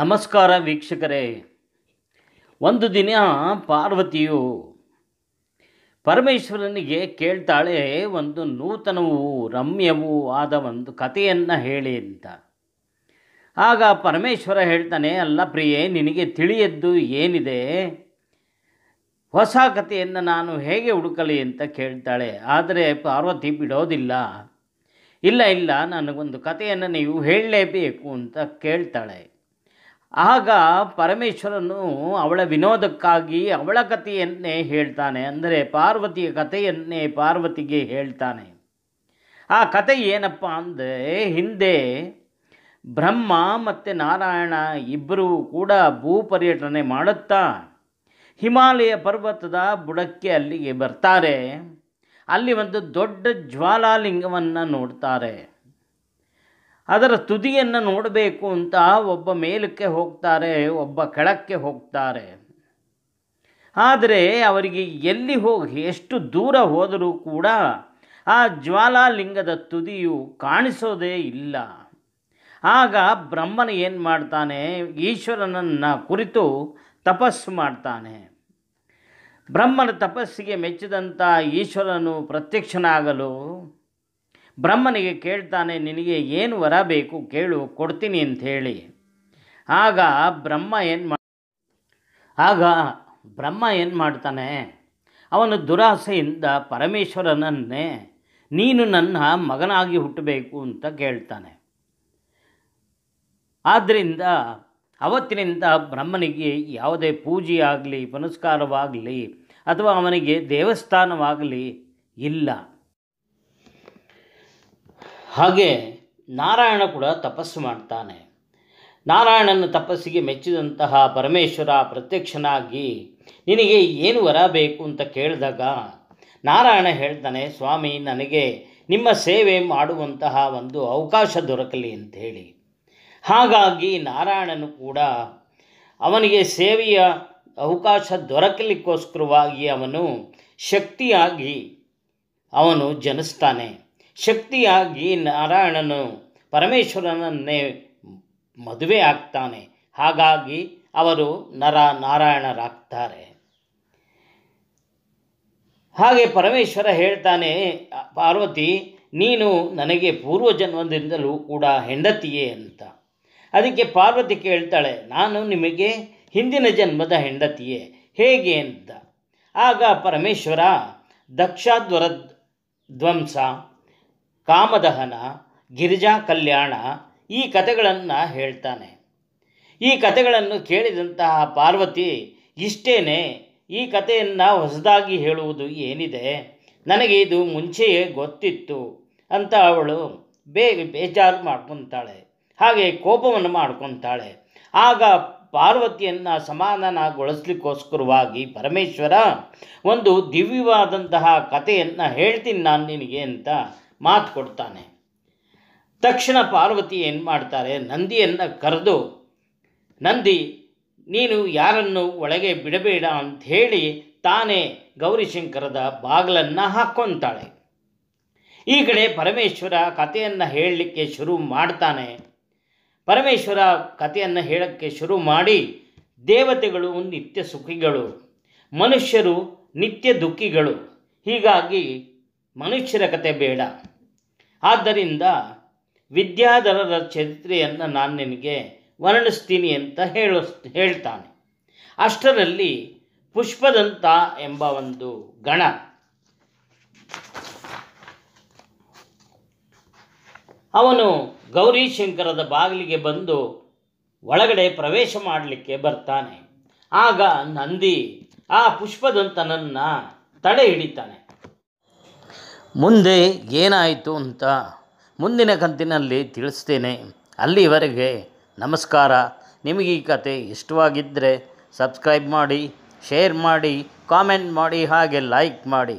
ನಮಸ್ಕಾರ ವೀಕ್ಷಕರೇ ಒಂದು ದಿನ ಪಾರ್ವತಿಯು ಪರಮೇಶ್ವರನಿಗೆ ಕೇಳ್ತಾಳೆ ಒಂದು ನೂತನವೂ ರಮ್ಯವೂ ಆದ ಒಂದು ಕಥೆಯನ್ನು ಹೇಳಿ ಅಂತ ಆಗ ಪರಮೇಶ್ವರ ಹೇಳ್ತಾನೆ ಅಲ್ಲ ಪ್ರಿಯೆ ನಿನಗೆ ತಿಳಿಯದ್ದು ಏನಿದೆ ಹೊಸ ಕಥೆಯನ್ನು ನಾನು ಹೇಗೆ ಹುಡುಕಲಿ ಅಂತ ಕೇಳ್ತಾಳೆ ಆದರೆ ಪಾರ್ವತಿ ಬಿಡೋದಿಲ್ಲ ಇಲ್ಲ ಇಲ್ಲ ನನಗೊಂದು ಕಥೆಯನ್ನು ನೀವು ಹೇಳಲೇಬೇಕು ಅಂತ ಕೇಳ್ತಾಳೆ ಆಗ ಪರಮೇಶ್ವರನು ಅವಳ ವಿನೋದಕ್ಕಾಗಿ ಅವಳ ಕಥೆಯನ್ನೇ ಹೇಳ್ತಾನೆ ಅಂದರೆ ಪಾರ್ವತಿಯ ಕಥೆಯನ್ನೇ ಪಾರ್ವತಿಗೆ ಹೇಳ್ತಾನೆ ಆ ಕತೆ ಏನಪ್ಪ ಅಂದರೆ ಹಿಂದೆ ಬ್ರಹ್ಮ ಮತ್ತು ನಾರಾಯಣ ಇಬ್ಬರೂ ಕೂಡ ಭೂ ಪರ್ಯಟನೆ ಮಾಡುತ್ತಾ ಹಿಮಾಲಯ ಪರ್ವತದ ಬುಡಕ್ಕೆ ಅಲ್ಲಿಗೆ ಬರ್ತಾರೆ ಅಲ್ಲಿ ಒಂದು ದೊಡ್ಡ ಜ್ವಾಲಾಲಿಂಗವನ್ನು ನೋಡ್ತಾರೆ ಅದರ ತುದಿಯನ್ನು ನೋಡಬೇಕು ಅಂತ ಒಬ್ಬ ಮೇಲಕ್ಕೆ ಹೋಗ್ತಾರೆ ಒಬ್ಬ ಕೆಳಕ್ಕೆ ಹೋಗ್ತಾರೆ ಆದರೆ ಅವರಿಗೆ ಎಲ್ಲಿ ಹೋಗಿ ಎಷ್ಟು ದೂರ ಹೋದರೂ ಕೂಡ ಆ ಜ್ವಾಲಾಲಿಂಗದ ತುದಿಯು ಕಾಣಿಸೋದೇ ಇಲ್ಲ ಆಗ ಬ್ರಹ್ಮನ ಏನು ಮಾಡ್ತಾನೆ ಈಶ್ವರನನ್ನು ಕುರಿತು ತಪಸ್ಸು ಮಾಡ್ತಾನೆ ಬ್ರಹ್ಮನ ತಪಸ್ಸಿಗೆ ಮೆಚ್ಚಿದಂಥ ಈಶ್ವರನು ಪ್ರತ್ಯಕ್ಷನಾಗಲು ಬ್ರಹ್ಮನಿಗೆ ಕೇಳ್ತಾನೆ ನಿನಗೆ ಏನು ವರ ಬೇಕು ಕೇಳು ಕೊಡ್ತೀನಿ ಅಂಥೇಳಿ ಆಗ ಬ್ರಹ್ಮ ಏನು ಮಾ ಆಗ ಬ್ರಹ್ಮ ಏನು ಮಾಡ್ತಾನೆ ಅವನು ದುರಾಸೆಯಿಂದ ಪರಮೇಶ್ವರನನ್ನೇ ನೀನು ನನ್ನ ಮಗನಾಗಿ ಹುಟ್ಟಬೇಕು ಅಂತ ಕೇಳ್ತಾನೆ ಆದ್ದರಿಂದ ಅವತ್ತಿನಿಂದ ಬ್ರಹ್ಮನಿಗೆ ಯಾವುದೇ ಪೂಜೆಯಾಗಲಿ ಪುನಸ್ಕಾರವಾಗಲಿ ಅಥವಾ ಅವನಿಗೆ ದೇವಸ್ಥಾನವಾಗಲಿ ಇಲ್ಲ ಹಾಗೆ ನಾರಾಯಣ ಕೂಡ ತಪಸ್ಸು ಮಾಡ್ತಾನೆ ನಾರಾಯಣನ ತಪಸ್ಸಿಗೆ ಮೆಚ್ಚಿದಂತಹ ಪರಮೇಶ್ವರ ಪ್ರತ್ಯಕ್ಷನಾಗಿ ನಿನಗೆ ಏನು ವರ ಬೇಕು ಅಂತ ಕೇಳಿದಾಗ ನಾರಾಯಣ ಹೇಳ್ತಾನೆ ಸ್ವಾಮಿ ನನಗೆ ನಿಮ್ಮ ಸೇವೆ ಮಾಡುವಂತಹ ಒಂದು ಅವಕಾಶ ದೊರಕಲಿ ಅಂಥೇಳಿ ಹಾಗಾಗಿ ನಾರಾಯಣನು ಕೂಡ ಅವನಿಗೆ ಸೇವೆಯ ಅವಕಾಶ ದೊರಕಲಿಕ್ಕೋಸ್ಕರವಾಗಿ ಅವನು ಶಕ್ತಿಯಾಗಿ ಅವನು ಜನಿಸ್ತಾನೆ ಶಕ್ತಿಯಾಗಿ ನಾರಾಯಣನು ಪರಮೇಶ್ವರನನ್ನೇ ಮದುವೆ ಆಗ್ತಾನೆ ಹಾಗಾಗಿ ಅವರು ನರ ನಾರಾಯಣರಾಗ್ತಾರೆ ಹಾಗೆ ಪರಮೇಶ್ವರ ಹೇಳ್ತಾನೆ ಪಾರ್ವತಿ ನೀನು ನನಗೆ ಪೂರ್ವಜನ್ಮದಿಂದಲೂ ಕೂಡ ಹೆಂಡತಿಯೇ ಅಂತ ಅದಕ್ಕೆ ಪಾರ್ವತಿ ಕೇಳ್ತಾಳೆ ನಾನು ನಿಮಗೆ ಹಿಂದಿನ ಜನ್ಮದ ಹೆಂಡತಿಯೇ ಹೇಗೆ ಅಂತ ಆಗ ಪರಮೇಶ್ವರ ದಕ್ಷಾಧ್ವರ ಧ್ವಂಸ ಕಾಮದಹನ ಗಿರಿಜಾ ಕಲ್ಯಾಣ ಈ ಕಥೆಗಳನ್ನು ಹೇಳ್ತಾನೆ ಈ ಕಥೆಗಳನ್ನು ಕೇಳಿದಂತಹ ಪಾರ್ವತಿ ಇಷ್ಟೇನೆ ಈ ಕಥೆಯನ್ನು ಹೊಸದಾಗಿ ಹೇಳುವುದು ಏನಿದೆ ನನಗೆ ಇದು ಮುಂಚೆಯೇ ಗೊತ್ತಿತ್ತು ಅಂತ ಅವಳು ಬೇಗ ಬೇಜಾರು ಮಾಡ್ಕೊತಾಳೆ ಹಾಗೆ ಕೋಪವನ್ನು ಮಾಡ್ಕೊತಾಳೆ ಆಗ ಪಾರ್ವತಿಯನ್ನು ಸಮಾಧಾನಗೊಳಿಸ್ಲಿಕ್ಕೋಸ್ಕರವಾಗಿ ಪರಮೇಶ್ವರ ಒಂದು ದಿವ್ಯವಾದಂತಹ ಕಥೆಯನ್ನು ಹೇಳ್ತೀನಿ ನಾನು ನಿನಗೆ ಅಂತ ಮಾತು ಕೊಡ್ತಾನೆ ತಕ್ಷಣ ಪಾರ್ವತಿ ಏನು ಮಾಡ್ತಾರೆ ನಂದಿಯನ್ನು ಕರೆದು ನಂದಿ ನೀನು ಯಾರನ್ನು ಒಳಗೆ ಬಿಡಬೇಡ ಅಂತ ಹೇಳಿ ತಾನೇ ಗೌರಿಶಂಕರದ ಬಾಗಿಲನ್ನು ಹಾಕ್ಕೊತಾಳೆ ಈ ಕಡೆ ಪರಮೇಶ್ವರ ಕಥೆಯನ್ನು ಹೇಳಲಿಕ್ಕೆ ಶುರು ಮಾಡ್ತಾನೆ ಪರಮೇಶ್ವರ ಕಥೆಯನ್ನು ಹೇಳಕ್ಕೆ ಶುರು ಮಾಡಿ ದೇವತೆಗಳು ನಿತ್ಯ ಸುಖಿಗಳು ಮನುಷ್ಯರು ನಿತ್ಯ ದುಃಖಿಗಳು ಹೀಗಾಗಿ ಮನುಷ್ಯರ ಕತೆ ಬೇಡ ಆದ್ದರಿಂದ ವಿದ್ಯಾಧರರ ಚರಿತ್ರೆಯನ್ನು ನಾನು ನಿನಗೆ ವರ್ಣಿಸ್ತೀನಿ ಅಂತ ಹೇಳ ಹೇಳ್ತಾನೆ ಅಷ್ಟರಲ್ಲಿ ಪುಷ್ಪದಂತ ಎಂಬ ಒಂದು ಗಣ ಅವನು ಗೌರಿಶಂಕರದ ಬಾಗಿಲಿಗೆ ಬಂದು ಒಳಗಡೆ ಪ್ರವೇಶ ಮಾಡಲಿಕ್ಕೆ ಬರ್ತಾನೆ ಆಗ ನಂದಿ ಆ ಪುಷ್ಪದಂತನನ್ನು ತಡೆ ಹಿಡಿತಾನೆ ಮುಂದೆ ಏನಾಯಿತು ಅಂತ ಮುಂದಿನ ಕಂತಿನಲ್ಲಿ ತಿಳಿಸ್ತೇನೆ ಅಲ್ಲಿವರೆಗೆ ನಮಸ್ಕಾರ ನಿಮಗೆ ಈ ಕತೆ ಇಷ್ಟವಾಗಿದ್ದರೆ ಸಬ್ಸ್ಕ್ರೈಬ್ ಮಾಡಿ ಶೇರ್ ಮಾಡಿ ಕಾಮೆಂಟ್ ಮಾಡಿ ಹಾಗೆ ಲೈಕ್ ಮಾಡಿ